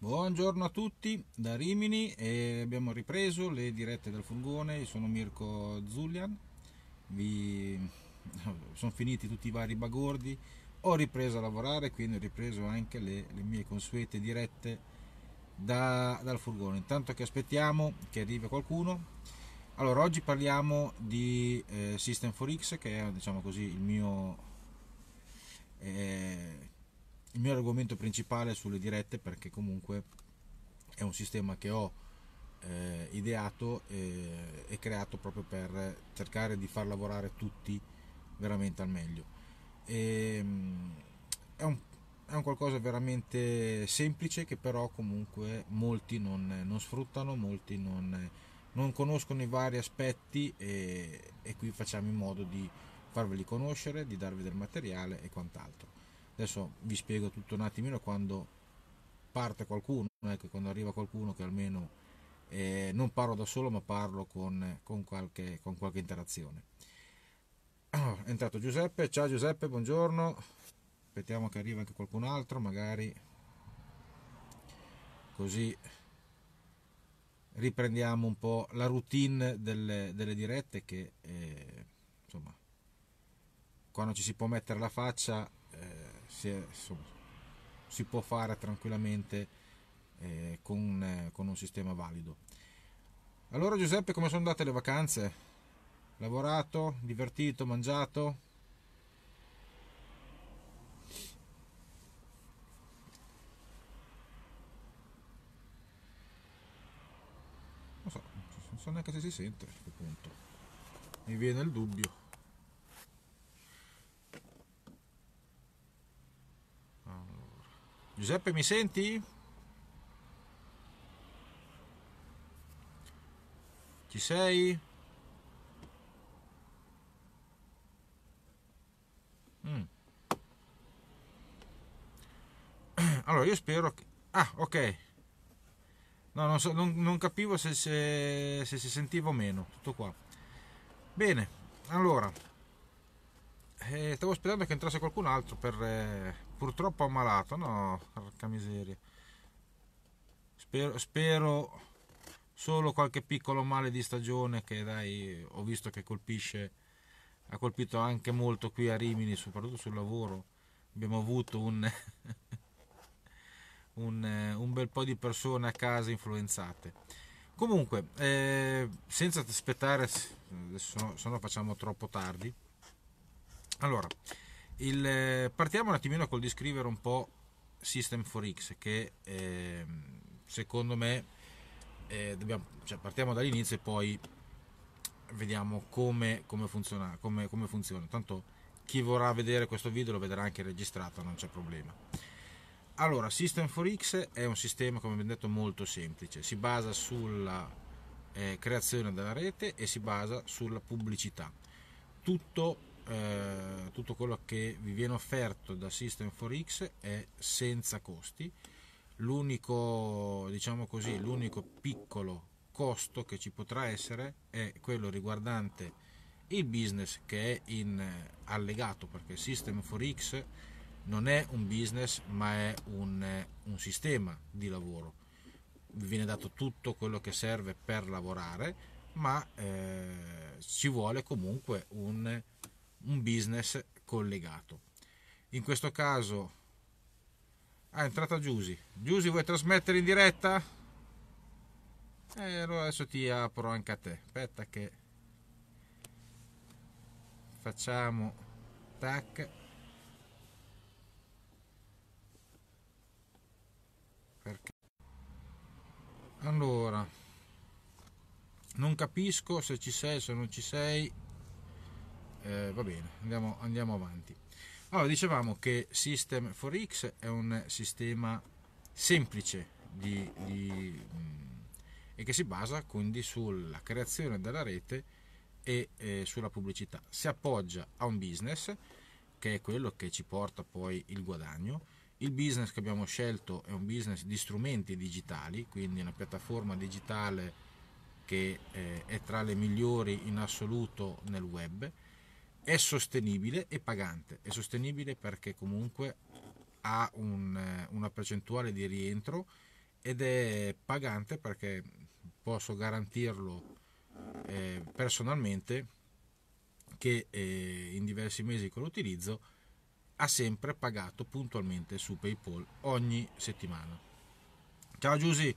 Buongiorno a tutti da Rimini e abbiamo ripreso le dirette del furgone, io sono Mirko Zulian, Vi... sono finiti tutti i vari bagordi, ho ripreso a lavorare quindi ho ripreso anche le, le mie consuete dirette da, dal furgone, intanto che aspettiamo che arrivi qualcuno. Allora oggi parliamo di eh, System4X che è diciamo così il mio... Eh, il mio argomento principale sulle dirette perché comunque è un sistema che ho eh, ideato e, e creato proprio per cercare di far lavorare tutti veramente al meglio. E, ehm, è, un, è, un, qualcosa veramente semplice che però comunque molti non, non sfruttano, molti non, non, conoscono i vari aspetti e, e qui facciamo in modo di farveli conoscere, di darvi del materiale e quant'altro adesso vi spiego tutto un attimino quando parte qualcuno ecco, quando arriva qualcuno che almeno eh, non parlo da solo ma parlo con, con, qualche, con qualche interazione allora, è entrato Giuseppe ciao Giuseppe buongiorno aspettiamo che arrivi anche qualcun altro magari così riprendiamo un po' la routine delle, delle dirette che eh, insomma quando ci si può mettere la faccia si, è, insomma, si può fare tranquillamente eh, con, eh, con un sistema valido. Allora Giuseppe, come sono andate le vacanze? Lavorato, divertito, mangiato? non so, non so neanche se si sente a questo punto. Mi viene il dubbio. Giuseppe, mi senti? Ci sei? Mm. Allora, io spero che... Ah, ok. No, non, so, non, non capivo se, se, se si sentiva o meno. Tutto qua. Bene, allora. Eh, stavo aspettando che entrasse qualcun altro per, eh, purtroppo ammalato, no, porca miseria. Spero, spero solo qualche piccolo male di stagione che dai, ho visto che colpisce, ha colpito anche molto qui a Rimini, soprattutto sul lavoro. Abbiamo avuto un, un, un bel po' di persone a casa influenzate. Comunque, eh, senza aspettare, se no facciamo troppo tardi. Allora, il, eh, partiamo un attimino col descrivere un po' System4X che eh, secondo me eh, dobbiamo, cioè partiamo dall'inizio e poi vediamo come, come funziona, come, come funziona. Tanto chi vorrà vedere questo video lo vedrà anche registrato, non c'è problema. Allora, System4X è un sistema, come abbiamo detto, molto semplice. Si basa sulla eh, creazione della rete e si basa sulla pubblicità. Tutto eh, tutto quello che vi viene offerto da System4X è senza costi. L'unico, diciamo così, l'unico piccolo costo che ci potrà essere è quello riguardante il business che è in eh, allegato perché System4X non è un business ma è un, eh, un sistema di lavoro vi viene dato tutto quello che serve per lavorare ma eh, ci vuole comunque un un business collegato. In questo caso Ah, è entrata Giusy. Giusy, vuoi trasmettere in diretta? Eh, allora adesso ti apro anche a te. Aspetta che facciamo tac. Perché? Allora, non capisco se ci sei, se non ci sei eh, va bene, andiamo, andiamo avanti. Allora, dicevamo che System 4X è un sistema semplice di, di, mm, e che si basa quindi sulla creazione della rete e eh, sulla pubblicità. Si appoggia a un business che è quello che ci porta poi il guadagno. Il business che abbiamo scelto è un business di strumenti digitali, quindi una piattaforma digitale che eh, è tra le migliori in assoluto nel web è sostenibile e pagante. È sostenibile perché comunque ha un, eh, una percentuale di rientro ed è pagante perché posso garantirlo eh, personalmente che eh, in diversi mesi che lo utilizzo ha sempre pagato puntualmente su PayPal ogni settimana. Ciao Giusy,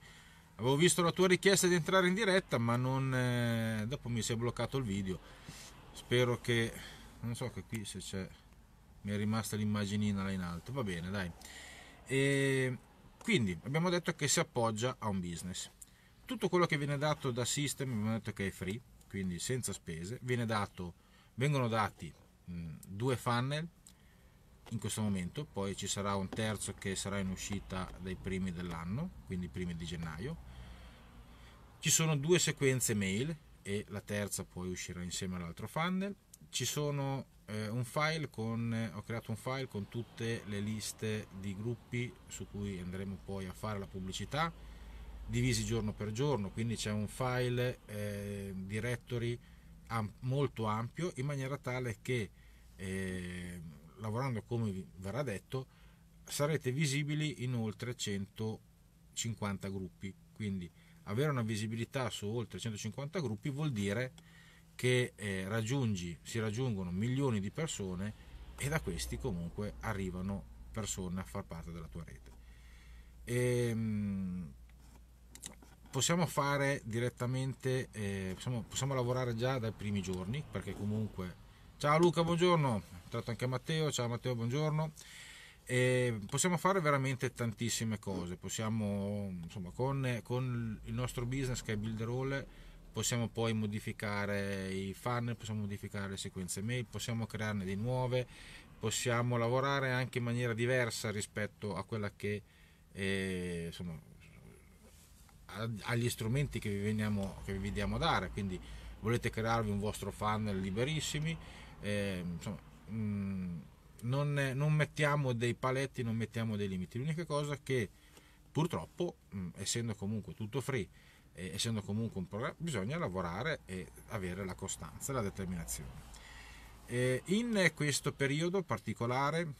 avevo visto la tua richiesta di entrare in diretta ma non, eh, dopo mi si è bloccato il video. Spero che non so che qui se c'è mi è rimasta l'immaginina là in alto va bene dai e quindi abbiamo detto che si appoggia a un business tutto quello che viene dato da system abbiamo detto che è free quindi senza spese dato, vengono dati mh, mm, due funnel in questo momento poi ci sarà un terzo che sarà in uscita dai primi dell'anno quindi primi di gennaio ci sono due sequenze mail e la terza poi uscirà insieme all'altro funnel ci sono eh, un file con eh, ho creato un file con tutte le liste di gruppi su cui andremo poi a fare la pubblicità divisi giorno per giorno quindi c'è un file eh, directory am molto ampio in maniera tale che eh, lavorando come verrà detto sarete visibili in oltre 150 gruppi quindi avere una visibilità su oltre 150 gruppi vuol dire che eh, raggiungi, si raggiungono milioni di persone e da questi comunque arrivano persone a far parte della tua rete. E, ehm, possiamo fare direttamente, eh, possiamo, possiamo, lavorare già dai primi giorni, perché comunque... Ciao Luca, buongiorno, tratto anche Matteo, ciao Matteo, buongiorno. E ehm, possiamo fare veramente tantissime cose, possiamo, insomma, con, con il nostro business che è Builderole possiamo poi modificare i funnel, possiamo modificare le sequenze mail, possiamo crearne di nuove, possiamo lavorare anche in maniera diversa rispetto a quella che eh, insomma, agli strumenti che vi, veniamo, che vi veniamo a dare. Quindi volete crearvi un vostro funnel liberissimi, eh, insomma, mh, mm, non, non, mettiamo dei paletti, non mettiamo dei limiti. L'unica cosa che purtroppo, mh, mm, essendo comunque tutto free, eh, essendo comunque un programma, bisogna lavorare e avere la costanza e la determinazione. Eh, in questo periodo particolare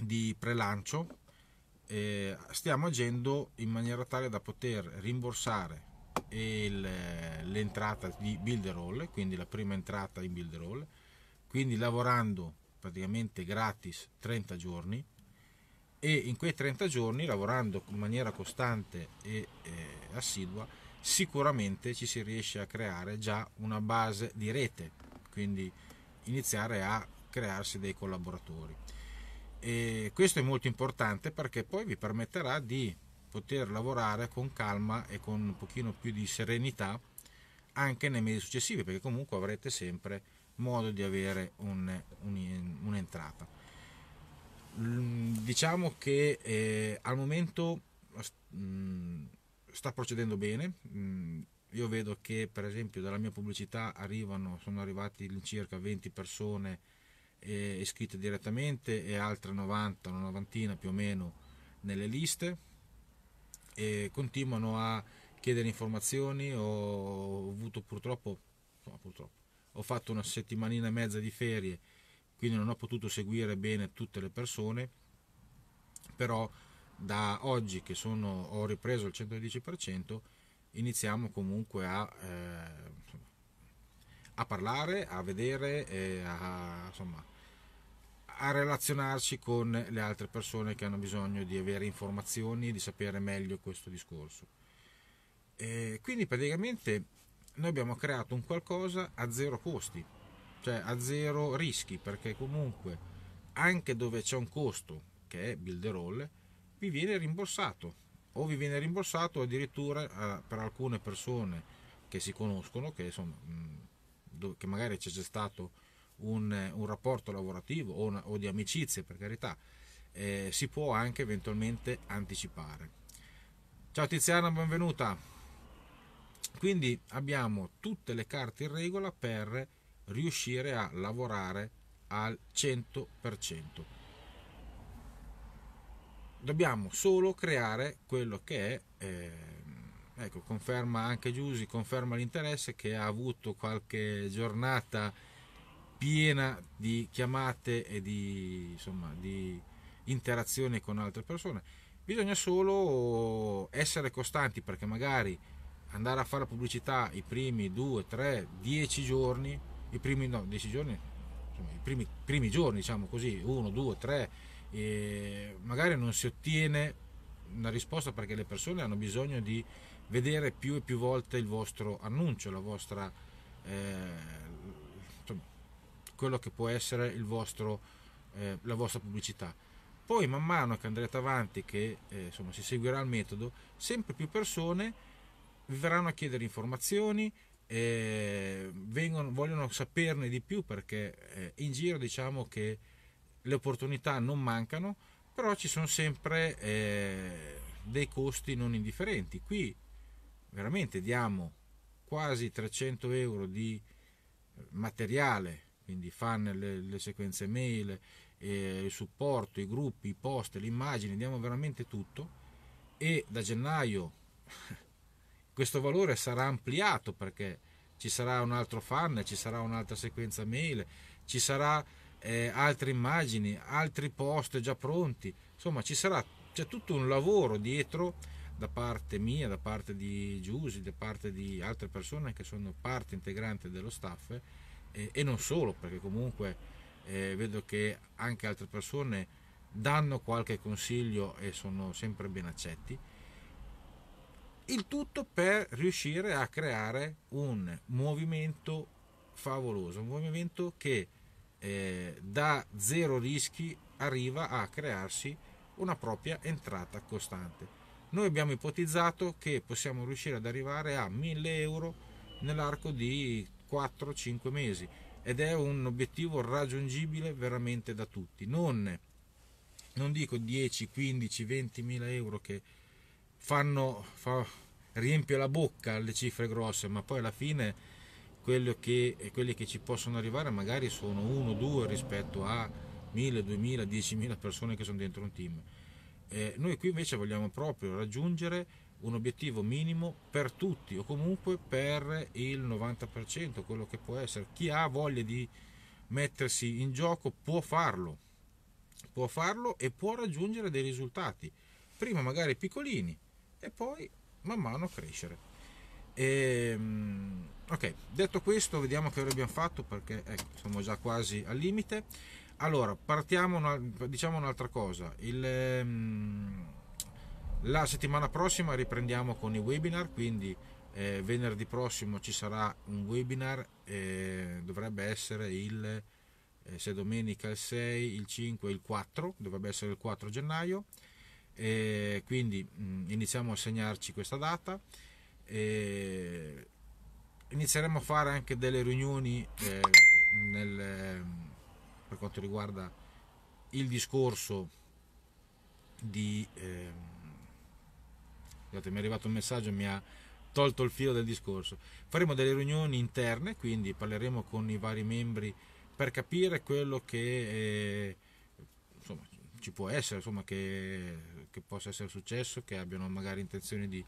di prelancio eh, stiamo agendo in maniera tale da poter rimborsare il, l'entrata di Builderall, quindi la prima entrata in Builderall, quindi lavorando praticamente gratis 30 giorni e in quei 30 giorni lavorando in maniera costante e eh, assidua sicuramente ci si riesce a creare già una base di rete quindi iniziare a crearsi dei collaboratori e questo è molto importante perché poi vi permetterà di poter lavorare con calma e con un pochino più di serenità anche nei mesi successivi perché comunque avrete sempre modo di avere un, un, un'entrata diciamo che eh, al momento mm, sta procedendo bene mm, io vedo che per esempio dalla mia pubblicità arrivano, sono arrivati circa 20 persone eh, iscritte direttamente e altre 90, una novantina più o meno nelle liste e continuano a chiedere informazioni ho avuto purtroppo, no, purtroppo ho fatto una settimanina e mezza di ferie quindi non ho potuto seguire bene tutte le persone, però da oggi che sono, ho ripreso il 110% iniziamo comunque a, eh, a parlare, a vedere, a, insomma, a relazionarci con le altre persone che hanno bisogno di avere informazioni, di sapere meglio questo discorso. E quindi praticamente noi abbiamo creato un qualcosa a zero costi cioè a zero rischi perché comunque anche dove c'è un costo che è builderall vi viene rimborsato o vi viene rimborsato addirittura eh, per alcune persone che si conoscono che, insomma, che magari c'è stato un, un rapporto lavorativo o, una, o, di amicizie per carità eh, si può anche eventualmente anticipare ciao Tiziana benvenuta quindi abbiamo tutte le carte in regola per riuscire a lavorare al 100%. Dobbiamo solo creare quello che è, eh, ecco, conferma anche Giusi, conferma l'interesse che ha avuto qualche giornata piena di chiamate e di, insomma, di interazione con altre persone. Bisogna solo essere costanti perché magari andare a fare pubblicità i primi 2, 3, 10 giorni i primi no, 10 giorni, insomma, i primi, primi, giorni, diciamo così, 1, 2, 3, magari non si ottiene una risposta perché le persone hanno bisogno di vedere più e più volte il vostro annuncio, la vostra, eh, insomma, quello che può essere il vostro, eh, la vostra pubblicità. Poi man mano che andrete avanti, che eh, insomma, si seguirà il metodo, sempre più persone vi verranno a chiedere informazioni, e vengono, vogliono saperne di più perché eh, in giro diciamo che le opportunità non mancano, però ci sono sempre eh, dei costi non indifferenti. Qui veramente diamo quasi 300 euro di materiale, quindi fan le, le sequenze mail, eh, il supporto, i gruppi, i post, le immagini, diamo veramente tutto e da gennaio questo valore sarà ampliato perché ci sarà un altro fan, ci sarà un'altra sequenza mail, ci saranno eh, altre immagini, altri post già pronti, insomma ci sarà c'è tutto un lavoro dietro da parte mia, da parte di Giusy, da parte di altre persone che sono parte integrante dello staff eh, e non solo, perché comunque eh, vedo che anche altre persone danno qualche consiglio e sono sempre ben accetti. Il tutto per riuscire a creare un movimento favoloso, un movimento che eh, da zero rischi arriva a crearsi una propria entrata costante. Noi abbiamo ipotizzato che possiamo riuscire ad arrivare a 1000 euro nell'arco di 4-5 mesi ed è un obiettivo raggiungibile veramente da tutti. Non, non dico 10, 15, 20 mila euro che fanno, fa, riempie la bocca alle cifre grosse, ma poi alla fine che, quelli che ci possono arrivare magari sono uno o due rispetto a 1000, 2000, 10.000 persone che sono dentro un team. Eh, noi qui invece vogliamo proprio raggiungere un obiettivo minimo per tutti o comunque per il 90%, quello che può essere. Chi ha voglia di mettersi in gioco può farlo, può farlo e può raggiungere dei risultati, prima magari piccolini, e poi man mano crescere. E, ehm, ok, detto questo, vediamo che ora abbiamo fatto perché ecco, siamo già quasi al limite. Allora, partiamo, diciamo un'altra cosa. Il, ehm, la settimana prossima riprendiamo con i webinar, quindi eh, venerdì prossimo ci sarà un webinar, eh, dovrebbe essere il, eh, se domenica il 6, il 5, il 4, dovrebbe essere il 4 gennaio. E quindi mh, mm, iniziamo a segnarci questa data. E inizieremo a fare anche delle riunioni eh, nel, per quanto riguarda il discorso di... Eh, scusate, mi è arrivato un messaggio, mi ha tolto il filo del discorso. Faremo delle riunioni interne, quindi parleremo con i vari membri per capire quello che... Eh, ci può essere insomma, che, che, possa essere successo, che abbiano magari intenzione di...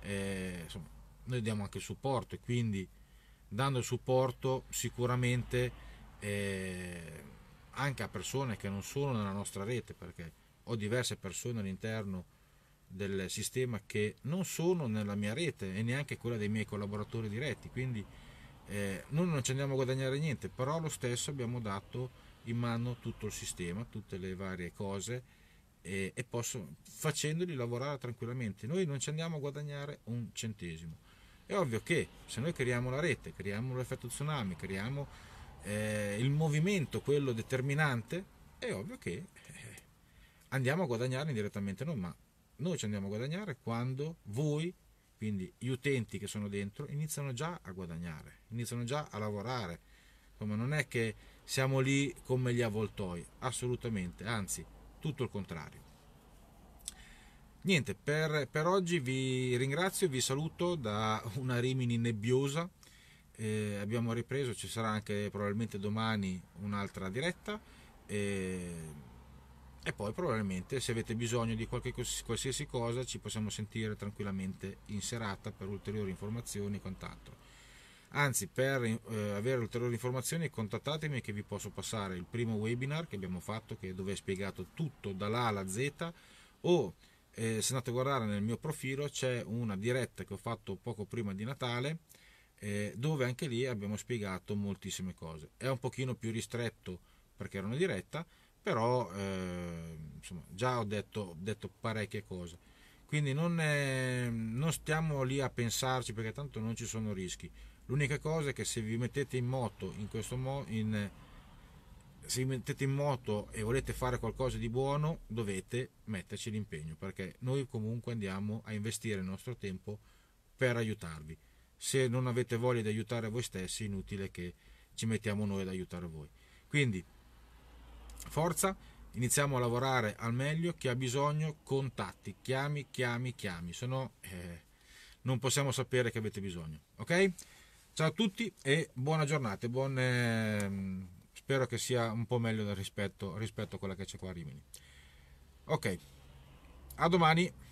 Eh, insomma, noi diamo anche il supporto e quindi dando il supporto sicuramente eh, anche a persone che non sono nella nostra rete, perché ho diverse persone all'interno del sistema che non sono nella mia rete e neanche quella dei miei collaboratori diretti, quindi eh, noi non ci andiamo a guadagnare niente, però lo stesso abbiamo dato in mano tutto il sistema, tutte le varie cose e, e posso, facendoli lavorare tranquillamente. Noi non ci andiamo a guadagnare un centesimo. È ovvio che se noi creiamo la rete, creiamo l'effetto tsunami, creiamo eh, il movimento, quello determinante, è ovvio che eh, andiamo a guadagnare indirettamente noi, ma noi ci andiamo a guadagnare quando voi, quindi gli utenti che sono dentro, iniziano già a guadagnare, iniziano già a lavorare. Insomma, non è che siamo lì come gli avvoltoi, assolutamente, anzi tutto il contrario. Niente, per, per oggi vi ringrazio, vi saluto da una Rimini nebbiosa, eh, abbiamo ripreso, ci sarà anche probabilmente domani un'altra diretta eh, e, poi probabilmente se avete bisogno di qualche, qualsiasi cosa ci possiamo sentire tranquillamente in serata per ulteriori informazioni e quant'altro. Anzi, per eh, avere ulteriori informazioni contattatemi che vi posso passare il primo webinar che abbiamo fatto che, dove è spiegato tutto dall'A alla Z o eh, se andate a guardare nel mio profilo c'è una diretta che ho fatto poco prima di Natale eh, dove anche lì abbiamo spiegato moltissime cose. È un pochino più ristretto perché era una diretta, però eh, insomma, già ho detto, detto parecchie cose quindi non, è, non, stiamo lì a pensarci perché tanto non ci sono rischi L'unica cosa è che se vi mettete in moto in questo modo, in, se vi mettete in moto e volete fare qualcosa di buono, dovete metterci l'impegno, perché noi comunque andiamo a investire il nostro tempo per aiutarvi. Se non avete voglia di aiutare voi stessi, è inutile che ci mettiamo noi ad aiutare voi. Quindi, forza, iniziamo a lavorare al meglio. Chi ha bisogno, contatti, chiami, chiami, chiami, se no eh, non possiamo sapere che avete bisogno. Ok? Ciao a tutti e buona giornata. Buon, ehm, spero che sia un po' meglio rispetto, rispetto a quella che c'è qua a Rimini. Ok, a domani.